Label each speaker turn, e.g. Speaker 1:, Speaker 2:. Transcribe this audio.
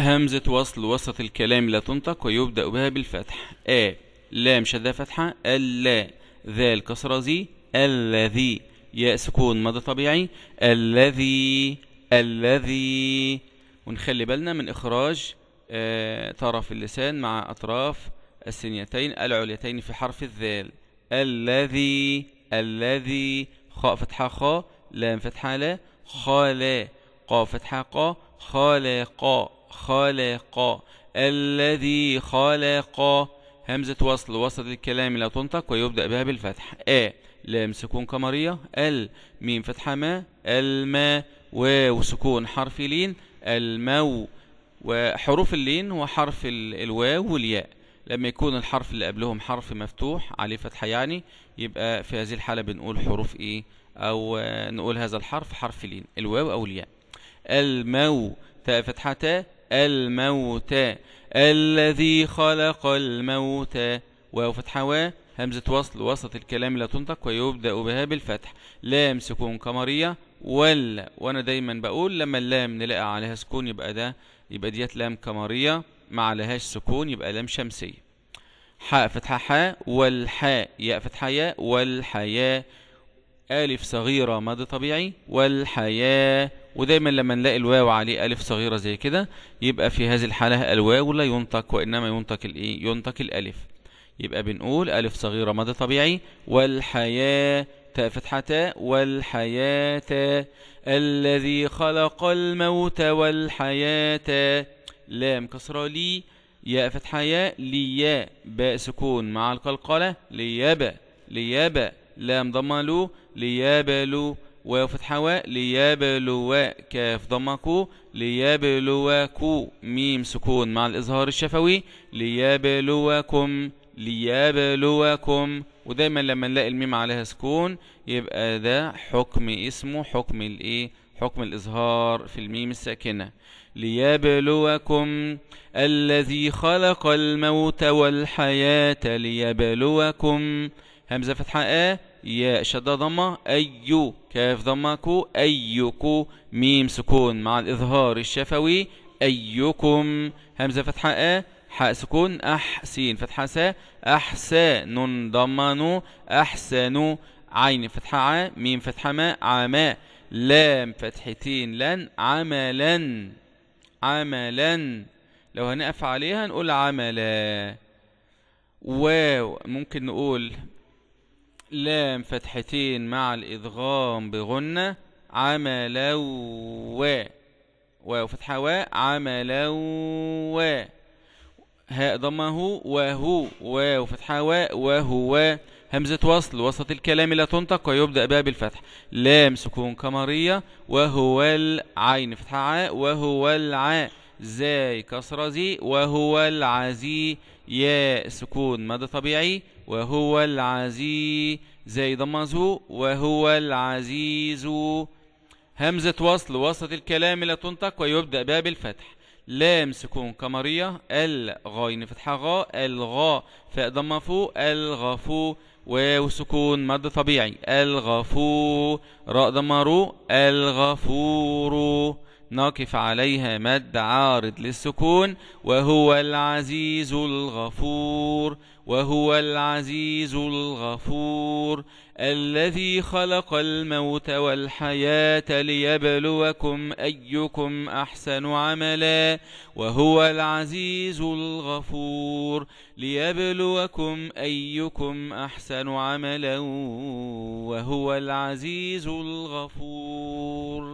Speaker 1: همزة وصل وسط الكلام لا تنطق ويبدأ بها بالفتح آ لام شدة فتحة ألا ذال كسرة زي الذي ياء سكون مدى طبيعي الذي الذي ونخلي بالنا من إخراج آه طرف اللسان مع أطراف السنيتين العليتين في حرف الذال الذي الذي خاء فتحة خاء لام فتحة لا خالا قاف فتحة قا خالقا خلق الذي خلق همزة وصل وسط الكلام لا تنطق ويبدأ بها بالفتح آ لام سكون قمرية ال ميم فتحة ما الما واو سكون حرف لين المو وحروف اللين هو حرف الواو والياء لما يكون الحرف اللي قبلهم حرف مفتوح عليه فتحة يعني يبقى في هذه الحالة بنقول حروف ايه او نقول هذا الحرف حرف لين الواو او الياء المو تاء فتحة تاء الموتى الذي خلق الموتى واو فتحة و همزة وصل وسط الكلام لا تنطق ويبدأ بها بالفتح لام سكون قمرية ولا وأنا دايما بقول لما اللام نلاقي عليها سكون يبقى ده يبقى ديت لام قمرية ما عليهاش سكون يبقى لام شمسية حاء فتحة حاء والحاء ياء فتحة ياء والحياة ألف صغيرة ماضي طبيعي والحياة ودايما لما نلاقي الواو عليه ألف صغيرة زي كده يبقى في هذه الحالة الواو لا ينطق وإنما ينطق الإيه؟ ينطق الألف يبقى بنقول ألف صغيرة مدى طبيعي والحياة تاء فتحة تاء والحياة الذي خلق الموت والحياة لام كسرة لي ياء فتحة ياء لياء باء سكون مع القلقلة ليابا ليابا لام ضمة لو ليابلو وفتحة فتحة و ليبلوك ضمكو ليبلوكو ميم سكون مع الإظهار الشفوي ليبلوكم ليبلوكم ودايما لما نلاقي الميم عليها سكون يبقى ده حكم اسمه حكم الايه حكم الإظهار في الميم الساكنة ليبلوكم الذي خلق الموت والحياة ليبلوكم همزة فتحة آ ياء شدة ضمة أيو كاف ضمة كو أيكو ميم سكون مع الإظهار الشفوي أيكم همزة فتحة آ حاء سكون أح سين فتحة سا احسن ضمن أحسن عين فتحة ع ميم فتحة ما عما لام فتحتين لن عملا عملا لو هنقف عليها نقول عملا واو ممكن نقول لام فتحتين مع الإدغام بغنة عملوا و وفتحة و عملوا و هاء ضمه وهو و وفتحة و وهو همزة وصل وسط الكلام لا تنطق ويبدأ بها بالفتح لام سكون قمرية وهو العين فتحة عاء وهو العاء زاي كسرة زي وهو العزي ياء سكون مدى طبيعي وهو العزي زي ضمزو وهو العزيز همزة وصل وسط الكلام لا تنطق ويبدأ بها بالفتح لام سكون قمرية الغاين فتحة غا الغا فاء ضمة فو الغفو واو سكون مد طبيعي الغفو راء ضمة رو الغفور نقف عليها مد عارض للسكون وهو العزيز الغفور وهو العزيز الغفور الذي خلق الموت والحياة ليبلوكم أيكم أحسن عملا وهو العزيز الغفور ليبلوكم أيكم أحسن عملا وهو العزيز الغفور